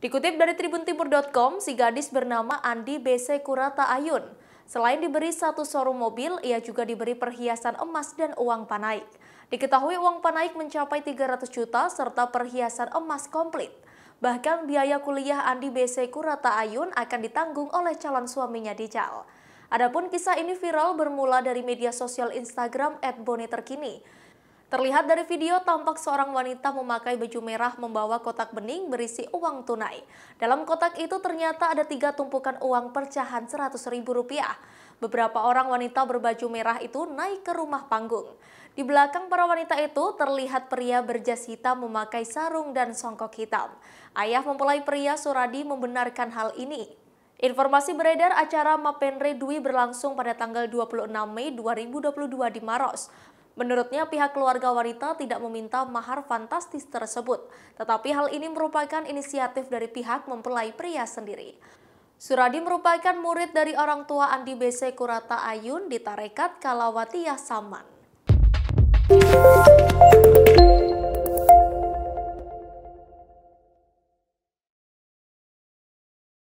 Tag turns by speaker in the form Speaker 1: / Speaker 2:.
Speaker 1: Dikutip dari tribuntimur.com, si gadis bernama Andi BC Kurata Ayun. Selain diberi satu sorum mobil, ia juga diberi perhiasan emas dan uang panaik. Diketahui uang panaik mencapai 300 juta serta perhiasan emas komplit. Bahkan biaya kuliah Andi BC Kurata Ayun akan ditanggung oleh calon suaminya Dical. Adapun kisah ini viral bermula dari media sosial Instagram @boni terkini. Terlihat dari video, tampak seorang wanita memakai baju merah membawa kotak bening berisi uang tunai. Dalam kotak itu ternyata ada tiga tumpukan uang percahan Rp100.000. Beberapa orang wanita berbaju merah itu naik ke rumah panggung. Di belakang para wanita itu terlihat pria berjas hitam memakai sarung dan songkok hitam. Ayah mempelai pria Suradi membenarkan hal ini. Informasi beredar acara Mapenre Dwi berlangsung pada tanggal 26 Mei 2022 di Maros. Menurutnya pihak keluarga wanita tidak meminta mahar fantastis tersebut, tetapi hal ini merupakan inisiatif dari pihak mempelai pria sendiri. Suradi merupakan murid dari orang tua Andi BC Kurata Ayun di Tarekat Kalawatiyah Saman.